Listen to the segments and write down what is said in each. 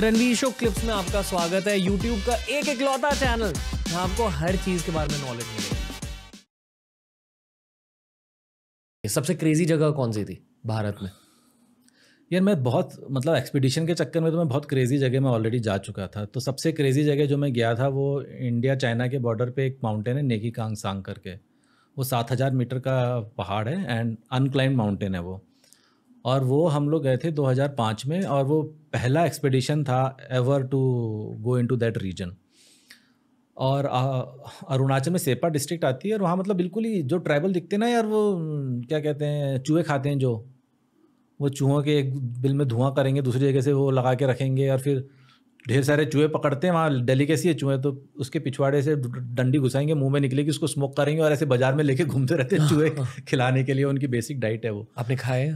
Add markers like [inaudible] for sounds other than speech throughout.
Ranveer show clips में आपका स्वागत है यूट्यूब का एक इकलौता चैनल जहां आपको हर चीज के बारे में नॉलेज मिलेगी सबसे क्रेजी जगह कौन सी थी भारत में यार मैं बहुत मतलब एक्सपीडिशन के चक्कर में तो मैं बहुत क्रेजी जगह में ऑलरेडी जा चुका था तो सबसे क्रेजी जगह जो मैं गया था वो इंडिया चाइना के बॉर्डर पे एक माउंटेन है नेकी कांग सांग करके वो सात हज़ार मीटर का पहाड़ है एंड अनक्लाइंब माउंटेन है वो और वो हम लोग गए थे 2005 में और वो पहला एक्सपेडिशन था ever to go into that region और अरुणाचल में सेपा डिस्ट्रिक्ट आती है और वहाँ मतलब बिल्कुल ही जो ट्राइबल दिखते ना यार वो क्या कहते हैं चूहे खाते हैं जो वो चूहों के एक बिल में धुआं करेंगे दूसरी जगह से वो लगा के रखेंगे और फिर ढेर सारे चूहे पकड़ते हैं वहाँ डेलीकेसी है चूहे तो उसके पिछवाड़े से डंडी घुसाएंगे मुंह में निकलेगी उसको स्मोक करेंगे और ऐसे बाजार में लेके घूमते रहते हैं चूहे [laughs] खिलाने के लिए उनकी बेसिक डाइट है वो आपने खाए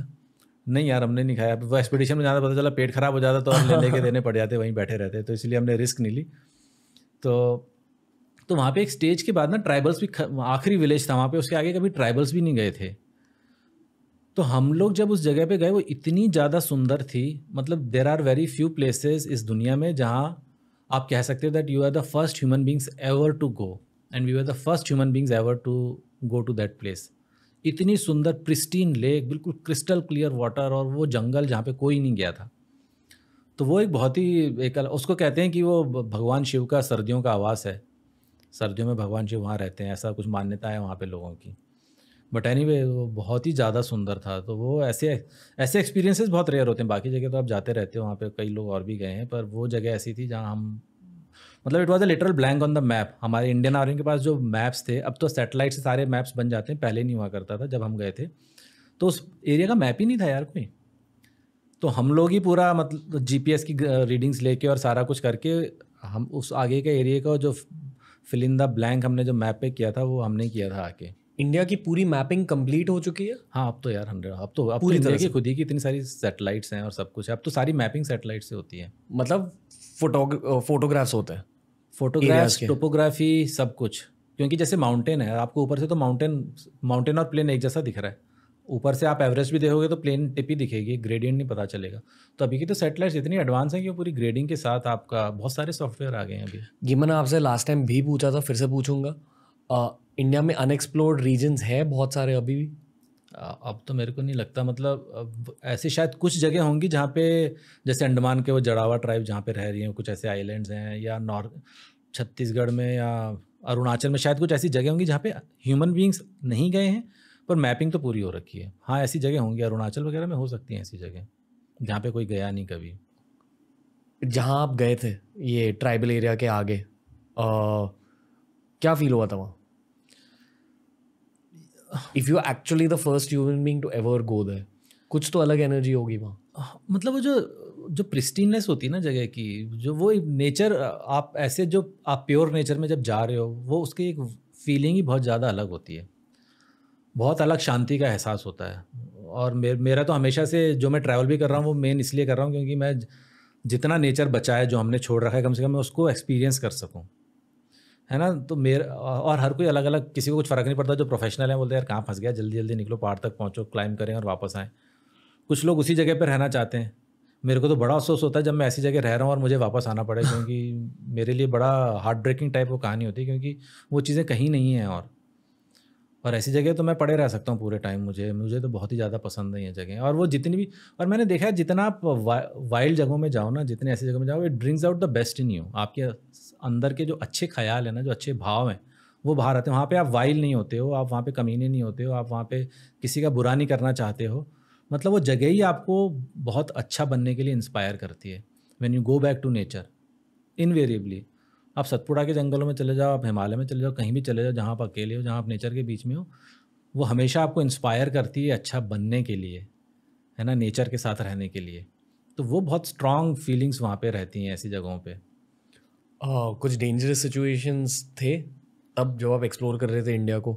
नहीं यार हमने नहीं खाया वो एक्सपीडिशन में जाना पता चला पेट खराब हो जाता तो हम ले लेके देने पड़ जाते वहीं बैठे रहते तो इसलिए हमने रिस्क नहीं ली तो तो वहाँ पे एक स्टेज के बाद ना ट्राइबल्स भी आखिरी विलेज था वहाँ पे उसके आगे कभी ट्राइबल्स भी नहीं गए थे तो हम लोग जब उस जगह पे गए वो इतनी ज़्यादा सुंदर थी मतलब there are very few places इस दुनिया में जहाँ आप कह सकते हो that you are the first human beings ever to go and we are the first human beings ever to go to that place इतनी सुंदर प्रिस्टीन लेक बिल्कुल क्रिस्टल क्लियर वाटर और वो जंगल जहाँ पे कोई नहीं गया था तो वो एक बहुत ही एक उसको कहते हैं कि वो भगवान शिव का सर्दियों का आवास है सर्दियों में भगवान शिव वहाँ रहते हैं ऐसा कुछ मान्यता है वहाँ पे लोगों की बट एनी anyway, वो बहुत ही ज़्यादा सुंदर था तो वो ऐसे ऐसे एक्सपीरियंसेस बहुत रेयर होते हैं बाकी जगह तो आप जाते रहते हो वहाँ पे कई लोग और भी गए हैं पर वो जगह ऐसी थी जहाँ हम मतलब it was a literal blank on the map हमारे इंडियन आर्मी के पास जो मैप्स थे अब तो सेटेलाइट से सारे मैप्स बन जाते हैं पहले नहीं हुआ करता था जब हम गए थे तो उस एरिया का मैप ही नहीं था यार कोई तो हम लोग ही पूरा मतलब जीपीएस की रीडिंग्स लेके और सारा कुछ करके हम उस आगे के एरिया का जो फिल इन द ब्लैंक हमने जो मैप पे किया था वो हमने किया था आके इंडिया की पूरी मैपिंग कंप्लीट हो चुकी है हाँ अब तो यार हंड्रेड अब तो अब तो पूरी तो तरह की खुद ही की इतनी सारी सेटेलाइट्स हैं और सब कुछ है अब तो सारी मैपिंग सेटेलाइट से होती है मतलब फोटो फोटोग्राफ्स होते हैं फोटोग्राफ्स टोपोग्राफी सब कुछ क्योंकि जैसे माउंटेन है आपको ऊपर से तो माउंटेन माउंटेन और प्लेन एक जैसा दिख रहा है ऊपर से आप एवरेज भी देखोगे तो प्लेन टिप ही दिखेगी ग्रेडियंट नहीं पता चलेगा तो अभी की तो सेटेलाइट इतनी एडवांस है कि वो पूरी ग्रेडिंग के साथ आपका बहुत सारे सॉफ्टवेयर आ गए हैं अभी ये मैंने आपसे लास्ट टाइम भी पूछा था फिर से पूछूंगा इंडिया में अनएक्सप्लोर्ड रीजन्स है बहुत सारे अभी भी अब तो मेरे को नहीं लगता मतलब ऐसे शायद कुछ जगह होंगी जहाँ पे जैसे अंडमान के वो जड़ावा ट्राइब जहाँ पे रह रही हैं कुछ ऐसे आइलैंड्स हैं या नॉर्थ छत्तीसगढ़ में या अरुणाचल में शायद कुछ ऐसी जगह होंगी जहाँ पे ह्यूमन बींग्स नहीं गए हैं पर मैपिंग तो पूरी हो रखी है हाँ ऐसी जगह होंगी अरुणाचल वगैरह में हो सकती हैं ऐसी जगह जहाँ पे कोई गया नहीं कभी जहाँ आप गए थे ये ट्राइबल एरिया के आगे आ, क्या फील हुआ था वहाँ if you actually the first human being to ever go the कुछ तो अलग एनर्जी होगी वहाँ मतलब वो जो जो प्रिस्टीननेस होती है ना जगह की जो वो नेचर आप ऐसे जो आप प्योर नेचर में जब जा रहे हो वो उसकी एक फीलिंग ही बहुत ज़्यादा अलग होती है बहुत अलग शांति का एहसास होता है और मे, मेरा तो हमेशा से जो मैं ट्रैवल भी कर रहा हूँ वो मेन इसलिए कर रहा हूँ क्योंकि मैं जितना नेचर बचा है जो हमने छोड़ रखा है कम से कम मैं उसको एक्सपीरियंस कर सकूँ है ना तो मेरे और हर कोई अलग अलग किसी को कुछ फ़र्क नहीं पड़ता जो प्रोफेशनल है बोलते यार कहाँ फंस गया जल्दी जल्दी निकलो पहाड़ तक पहुँचो क्लाइम करें और वापस आएँ कुछ लोग उसी जगह पर रहना चाहते हैं मेरे को तो बड़ा अफसोस होता है जब मैं ऐसी जगह रह रहा हूँ और मुझे वापस आना पड़े [laughs] क्योंकि मेरे लिए बड़ा हार्ट ब्रेकिंग टाइप वो कहानी होती है क्योंकि वो चीज़ें कहीं नहीं हैं और और ऐसी जगह तो मैं पड़े रह सकता हूँ पूरे टाइम मुझे मुझे तो बहुत ही ज़्यादा पसंद है ये जगह और वो जितनी भी और मैंने देखा है जितना आप वा, वाइल्ड जगहों में जाओ ना जितने ऐसी जगह में जाओ it drinks out the best in you आपके अंदर के जो अच्छे ख्याल है ना जो अच्छे भाव हैं वो बाहर आते हैं वहाँ पर आप वाइल्ड नहीं होते हो आप वहाँ पर कमीने नहीं होते हो आप वहाँ पर किसी का बुरा नहीं करना चाहते हो मतलब वो जगह ही आपको बहुत अच्छा बनने के लिए इंस्पायर करती है when you go back to nature invariably आप सतपुड़ा के जंगलों में चले जाओ आप हिमालय में चले जाओ कहीं भी चले जाओ जहाँ आप अकेले हो जहाँ आप नेचर के बीच में हो वो हमेशा आपको इंस्पायर करती है अच्छा बनने के लिए है ना नेचर के साथ रहने के लिए तो वो बहुत स्ट्रॉन्ग फीलिंग्स वहाँ पे रहती हैं ऐसी जगहों पे आ, कुछ डेंजरस सिचुएशंस थे तब जब आप एक्सप्लोर कर रहे थे इंडिया को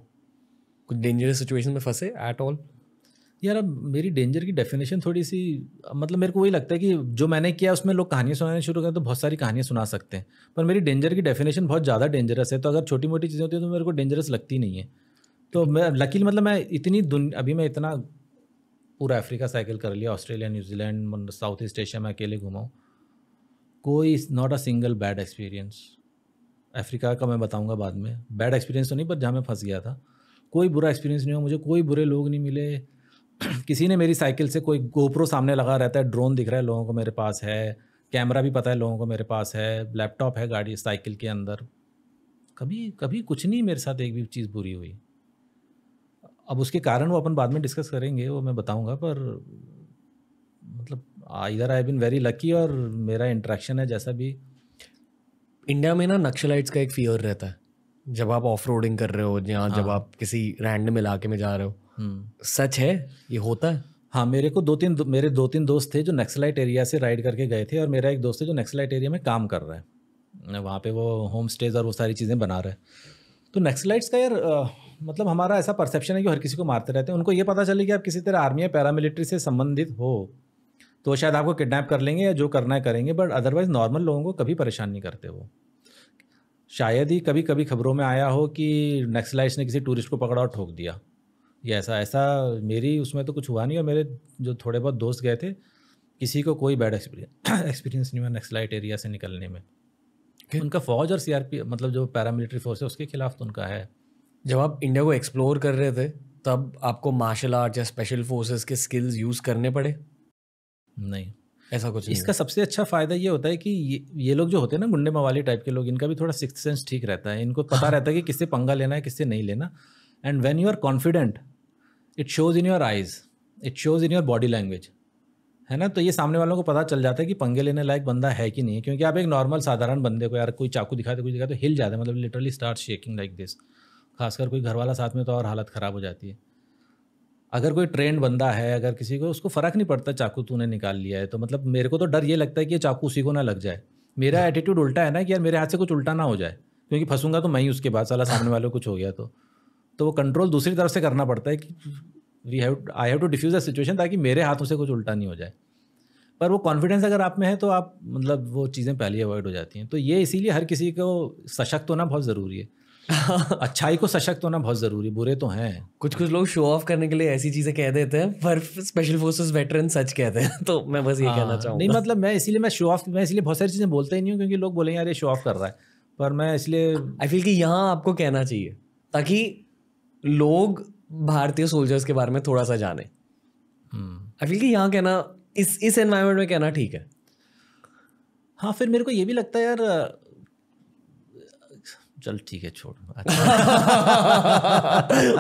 कुछ डेंजरस सिचुएशन में फंसे एट ऑल यार अब मेरी डेंजर की डेफिनेशन थोड़ी सी मतलब मेरे को वही लगता है कि जो मैंने किया उसमें लोग कहानियाँ सुनाने शुरू करें तो बहुत सारी कहानियाँ सुना सकते हैं पर मेरी डेंजर की डेफिनेशन बहुत ज़्यादा डेंजरस है तो अगर छोटी मोटी चीज़ें होती है तो मेरे को डेंजरस लगती नहीं है तो मैं लकी मतलब मैं इतनी दुन अभी मैं इतना पूरा अफ्रीका साइकिल कर लिया ऑस्ट्रेलिया न्यूजीलैंड साउथ ईस्ट एशिया में अकेले घुमाऊँ कोई not a single bad experience Africa का मैं बताऊँगा बाद में बैड एक्सपीरियंस तो नहीं पर जहाँ मैं फंस गया था कोई बुरा एक्सपीरियंस नहीं हुआ मुझे कोई बुरे लोग नहीं मिले [clears throat] किसी ने मेरी साइकिल से कोई गोप्रो सामने लगा रहता है ड्रोन दिख रहा है लोगों को मेरे पास है कैमरा भी पता है लोगों को मेरे पास है लैपटॉप है गाड़ी साइकिल के अंदर कभी कभी कुछ नहीं मेरे साथ एक भी चीज़ बुरी हुई अब उसके कारण वो अपन बाद में डिस्कस करेंगे वो मैं बताऊंगा पर मतलब इधर आई बिन वेरी लकी और मेरा इंट्रैक्शन है जैसा भी इंडिया में ना नक्सलाइट्स का एक फियर रहता है जब आप ऑफ कर रहे हो या हाँ। जब आप किसी रैंडम इलाके में जा रहे हो सच है ये होता है हाँ मेरे को दो तीन मेरे दो तीन दोस्त थे जो नक्सलाइट एरिया से राइड करके गए थे और मेरा एक दोस्त है जो नक्सलाइट एरिया में काम कर रहा है वहाँ पे वो होम स्टेज और वो सारी चीज़ें बना रहा है तो नक्सलाइट्स का यार आ, मतलब हमारा ऐसा परसेप्शन है कि हर किसी को मारते रहते हैं उनको ये पता चले कि आप किसी तरह आर्मी या पैरामिलिट्री से संबंधित हो तो शायद आपको किडनैप कर लेंगे या जो करना है करेंगे बट अदरवाइज़ नॉर्मल लोगों को कभी परेशान नहीं करते वो शायद ही कभी कभी खबरों में आया हो कि नक्सलाइट्स ने किसी टूरिस्ट को पकड़ा और ठोक दिया ये ऐसा ऐसा मेरी उसमें तो कुछ हुआ नहीं और मेरे जो थोड़े बहुत दोस्त गए थे किसी को कोई बैड एक्सपीरियंस एक्सपीरियंस नहीं हुआ नक्सलाइट एरिया से निकलने में okay. उनका फौज और सीआरपी मतलब जो पैरामिलिट्री फोर्स है उसके खिलाफ तो उनका है जब आप इंडिया को एक्सप्लोर कर रहे थे तब आपको मार्शल आर्ट या स्पेशल फोर्सेस के स्किल्स यूज़ करने पड़े नहीं ऐसा कुछ इसका सबसे अच्छा फ़ायदा ये होता है कि ये ये लोग जो होते हैं ना गुंडे मवाली टाइप के लोग इनका भी थोड़ा सिक्स सेंस ठीक रहता है इनको पता हाँ। रहता है कि किससे पंगा लेना है किससे नहीं लेना and when you are confident it shows in your eyes it shows in your body language है ना तो ये सामने वालों को पता चल जाता है कि पंगे लेने लायक बंदा है कि नहीं क्योंकि आप एक नॉर्मल साधारण बंदे को यार कोई चाकू दिखाते कुछ दिखाते हिल जाते मतलब literally start shaking like this खासकर कोई घर वाला साथ में तो और हालत ख़राब हो जाती है अगर कोई ट्रेंड बंदा है अगर किसी को उसको फ़र्क नहीं पड़ता चाकू तूने निकाल लिया है तो मतलब मेरे को तो डर ये लगता है कि ये चाकू उसी को ना लग जाए मेरा एटीट्यूड हाँ। उल्टा है ना कि यार मेरे हाथ से कुछ उल्टा ना हो जाए क्योंकि फंसूंगा तो मैं ही उसके बाद साला सामने वाले को कुछ हो गया तो तो वो कंट्रोल दूसरी तरफ से करना पड़ता है कि we have I have to diffuse the situation ताकि मेरे हाथों से कुछ उल्टा नहीं हो जाए पर वो कॉन्फिडेंस अगर आप में है तो आप मतलब वो चीज़ें पहले अवॉइड हो जाती हैं तो ये इसीलिए हर किसी को सशक्त होना बहुत ज़रूरी है [laughs] अच्छाई को सशक्त होना बहुत ज़रूरी बुरे तो हैं कुछ कुछ लोग शो ऑफ करने के लिए ऐसी चीज़ें कह देते हैं पर स्पेशल फोर्सेस वेटरन सच कहते हैं [laughs] तो मैं बस ये हाँ, कहना चाहूँगा नहीं मतलब मैं इसीलिए मैं शो ऑफ मैं इसलिए बहुत सारी चीज़ें बोलता ही नहीं हूँ क्योंकि लोग बोलेंगे यार ये शो ऑफ कर रहा है पर मैं इसलिए आई फील कि यहाँ आपको कहना चाहिए ताकि लोग भारतीय सोल्जर्स के बारे में थोड़ा सा जाने आई हम्म। फील कि यहाँ कहना इस इस एनवायरमेंट में कहना ठीक है हाँ फिर मेरे को ये भी लगता है यार चल ठीक है छोड़ अच्छा।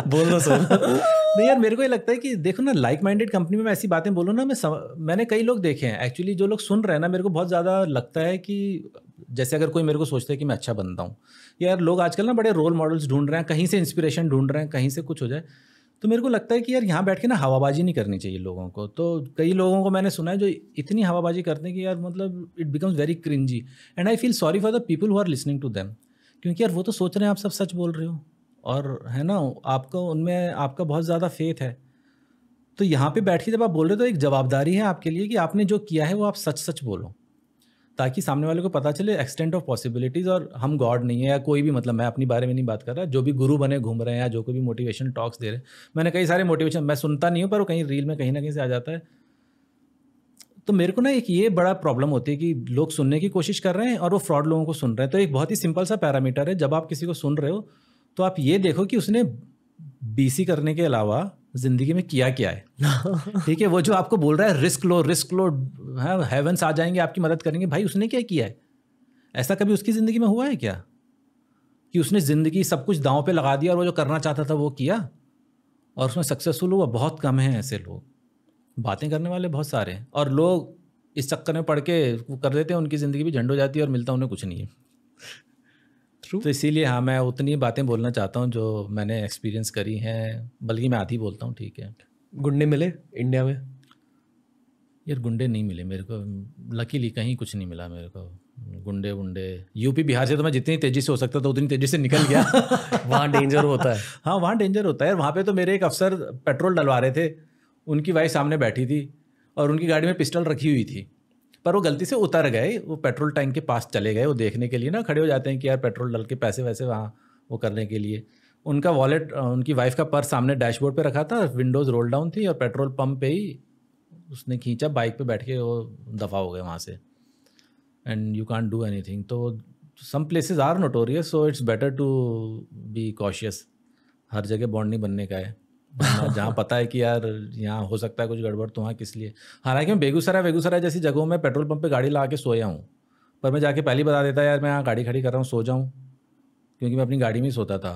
[laughs] बोल दो सर नहीं यार मेरे को ये लगता है कि देखो ना लाइक माइंडेड कंपनी में मैं ऐसी बातें बोलूँ ना मैं सम... मैंने कई लोग देखे हैं एक्चुअली जो लोग सुन रहे हैं ना मेरे को बहुत ज़्यादा लगता है कि जैसे अगर कोई मेरे को सोचता है कि मैं अच्छा बनता हूँ यार लोग आजकल ना बड़े रोल मॉडल्स ढूंढ रहे हैं कहीं से इंस्पिरेशन ढूंढ रहे हैं कहीं से कुछ हो जाए तो मेरे को लगता है कि यार यहाँ बैठ के ना हवाबाजी नहीं करनी चाहिए लोगों को तो कई लोगों को मैंने सुना है जो इतनी हवाबाजी करते हैं कि यार मतलब it becomes very cringy and I feel sorry for the people who are listening to them क्योंकि यार वो तो सोच रहे हैं आप सब सच बोल रहे हो और है ना आपका उनमें आपका बहुत ज़्यादा फेथ है तो यहाँ पे बैठ के जब आप बोल रहे हो तो एक जवाबदारी है आपके लिए कि आपने जो किया है वो आप सच सच बोलो ताकि सामने वाले को पता चले एक्सटेंट ऑफ पॉसिबिलिटीज और हम गॉड नहीं है या कोई भी मतलब मैं अपने बारे में नहीं बात कर रहा जो भी गुरु बने घूम रहे हैं या जो कोई भी मोटिवेशन टॉक्स दे रहे हैं मैंने कई सारे मोटिवेशन मैं सुनता नहीं हूँ पर वो कहीं रील में कहीं ना कहीं से आ जाता है तो मेरे को ना एक ये बड़ा प्रॉब्लम होती है कि लोग सुनने की कोशिश कर रहे हैं और वो फ्रॉड लोगों को सुन रहे हैं तो एक बहुत ही सिंपल सा पैरामीटर है जब आप किसी को सुन रहे हो तो आप ये देखो कि उसने बीसी करने के अलावा जिंदगी में किया क्या है [laughs] ठीक है वो जो आपको बोल रहा है रिस्क लो रिस्क लो हाँ हेवंस आ जाएंगे आपकी मदद करेंगे भाई उसने क्या किया है ऐसा कभी उसकी ज़िंदगी में हुआ है क्या कि उसने ज़िंदगी सब कुछ दांव पे लगा दिया और वो जो करना चाहता था वो किया और उसमें सक्सेसफुल हुआ बहुत कम हैं ऐसे लोग बातें करने वाले बहुत सारे हैं और लोग इस चक्कर में पढ़ के कर देते हैं उनकी ज़िंदगी भी झंड हो जाती है और मिलता उन्हें कुछ नहीं है थ्रू तो इसीलिए हाँ मैं उतनी बातें बोलना चाहता हूँ जो मैंने एक्सपीरियंस करी हैं बल्कि मैं आधी बोलता हूँ ठीक है गुंडे मिले इंडिया में यार गुंडे नहीं मिले मेरे को लकीली कहीं कुछ नहीं मिला मेरे को गुंडे वुंडे यूपी बिहार से तो मैं जितनी तेजी से हो सकता था उतनी तेजी से निकल गया [laughs] वहाँ डेंजर होता है हाँ वहाँ डेंजर होता है वहाँ पे तो मेरे एक अफसर पेट्रोल डलवा रहे थे उनकी वाइफ सामने बैठी थी और उनकी गाड़ी में पिस्टल रखी हुई थी पर वो गलती से उतर गए वो पेट्रोल टैंक के पास चले गए वो देखने के लिए ना खड़े हो जाते हैं कि यार पेट्रोल डल के पैसे वैसे वहाँ वो करने के लिए उनका वॉलेट उनकी वाइफ का पर्स सामने डैशबोर्ड पे रखा था विंडोज़ रोल डाउन थी और पेट्रोल पंप पे ही उसने खींचा बाइक पे बैठ के वो दफ़ा हो गए वहाँ से and you can do anything तो some places are notorious so it's better to be cautious हर जगह बॉन्ड नहीं बनने का है जहाँ [laughs] पता है कि यार यहाँ हो सकता है कुछ गड़बड़ तो वहाँ किस लिए हालांकि मैं बेगूसराय बेगूसराय जैसी जगहों में पेट्रोल पंप पे गाड़ी ला के सोया हूँ पर मैं जाके पहले बता देता यार मैं यहाँ गाड़ी खड़ी कर रहा हूँ सो जाऊँ क्योंकि मैं अपनी गाड़ी में ही सोता था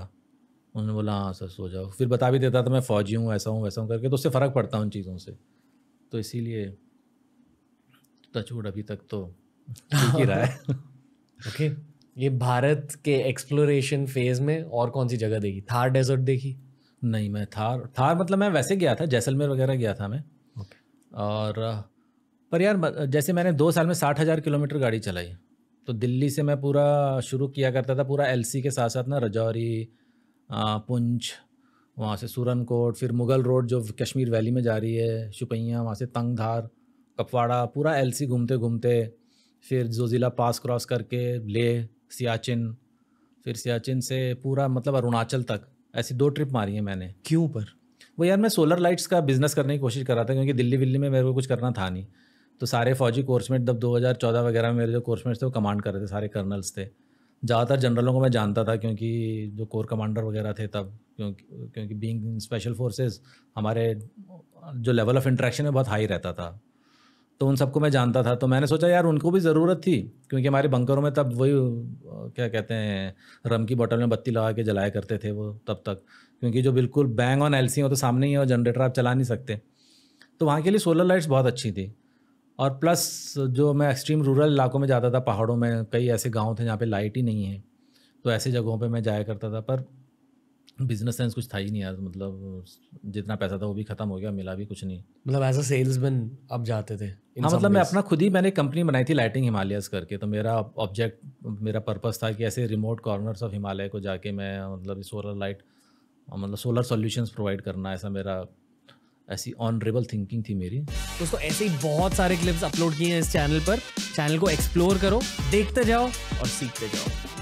उन्होंने बोला हाँ सर सो जाओ फिर बता भी देता था तो मैं फ़ौजी हूँ ऐसा हूँ वैसा हूँ करके तो उससे फ़र्क पड़ता उन चीज़ों से तो इसीलिए टचवुड अभी तक तो ही रहा है ओके [laughs] ये भारत के एक्सप्लोरेशन फेज में और कौन सी जगह देखी थार डेजर्ट देखी नहीं मैं थार थार मतलब मैं वैसे गया था जैसलमेर वगैरह गया था मैं okay. और पर यार जैसे मैंने दो साल में साठ हज़ार किलोमीटर गाड़ी चलाई तो दिल्ली से मैं पूरा शुरू किया करता था पूरा एलसी के साथ साथ ना रजौरी पुंछ वहाँ से सूरनकोट फिर मुगल रोड जो कश्मीर वैली में जा रही है शुपैया वहाँ से तंग धार कपवाड़ा पूरा एल घूमते घूमते फिर जो ज़िला पास क्रॉस करके ले सियाचिन फिर सियाचिन से पूरा मतलब अरुणाचल तक ऐसी दो ट्रिप मारी है मैंने क्यों पर वो यार मैं सोलर लाइट्स का बिजनेस करने की कोशिश कर रहा था क्योंकि दिल्ली विल्ली में मेरे को कुछ करना था नहीं तो सारे फौजी कोर्समेट जब 2014 वगैरह में मेरे जो कोर्समेट्स थे वो कमांड कर रहे थे सारे कर्नल्स थे ज़्यादातर जनरलों को मैं जानता था क्योंकि जो कोर कमांडर वगैरह थे तब क्योंकि क्योंकि बींग स्पेशल फोर्सेज हमारे जो लेवल ऑफ इंट्रैक्शन है बहुत हाई रहता था तो उन सबको मैं जानता था तो मैंने सोचा यार उनको भी ज़रूरत थी क्योंकि हमारे बंकरों में तब वही क्या कहते हैं रम की बोतल में बत्ती लगा के जलाया करते थे वो तब तक क्योंकि जो बिल्कुल बैंग ऑन एल हो तो सामने ही है और जनरेटर आप चला नहीं सकते तो वहाँ के लिए सोलर लाइट्स बहुत अच्छी थी और प्लस जो मैं एक्सट्रीम रूरल इलाकों में जाता था पहाड़ों में कई ऐसे गाँव थे जहाँ पर लाइट ही नहीं है तो ऐसे जगहों पर मैं जाया करता था पर बिजनेस सेंस कुछ था ही नहीं यार मतलब जितना पैसा था वो भी खत्म हो गया मिला भी कुछ नहीं मतलब एज अ सेल्समैन अब जाते थे हाँ मतलब मैं अपना खुद ही मैंने कंपनी बनाई थी लाइटिंग हिमालयस करके तो मेरा ऑब्जेक्ट मेरा पर्पस था कि ऐसे रिमोट कॉर्नर्स ऑफ हिमालय को जाके मैं मतलब सोलर लाइट मतलब सोलर सोल्यूशन प्रोवाइड करना ऐसा मेरा ऐसी ऑनरेबल थिंकिंग थी मेरी दोस्तों ऐसे ही बहुत सारे क्लिप्स अपलोड किए हैं इस चैनल पर चैनल को एक्सप्लोर करो देखते जाओ और सीखते जाओ